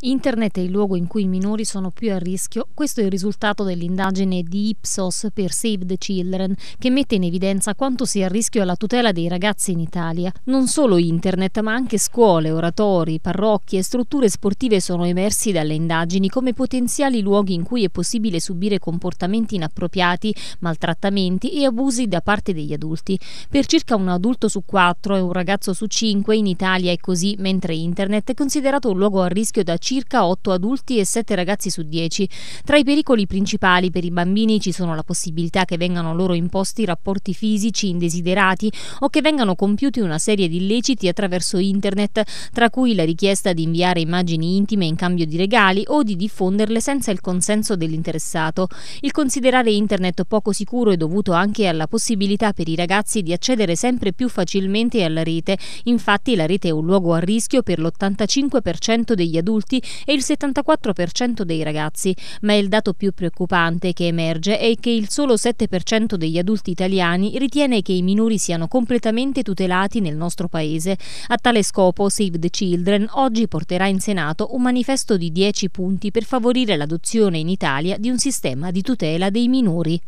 Internet è il luogo in cui i minori sono più a rischio, questo è il risultato dell'indagine di Ipsos per Save the Children, che mette in evidenza quanto sia a rischio la tutela dei ragazzi in Italia. Non solo internet, ma anche scuole, oratori, parrocchie e strutture sportive sono emersi dalle indagini come potenziali luoghi in cui è possibile subire comportamenti inappropriati, maltrattamenti e abusi da parte degli adulti. Per circa un adulto su quattro e un ragazzo su cinque in Italia è così, mentre internet è considerato un luogo a rischio da circa 8 adulti e 7 ragazzi su 10. Tra i pericoli principali per i bambini ci sono la possibilità che vengano loro imposti rapporti fisici indesiderati o che vengano compiuti una serie di illeciti attraverso internet, tra cui la richiesta di inviare immagini intime in cambio di regali o di diffonderle senza il consenso dell'interessato. Il considerare internet poco sicuro è dovuto anche alla possibilità per i ragazzi di accedere sempre più facilmente alla rete. Infatti la rete è un luogo a rischio per l'85% degli adulti adolescenti e il 74% dei ragazzi, ma il dato più preoccupante che emerge è che il solo 7% degli adulti italiani ritiene che i minori siano completamente tutelati nel nostro paese. A tale scopo Save the Children oggi porterà in Senato un manifesto di 10 punti per favorire l'adozione in Italia di un sistema di tutela dei minori.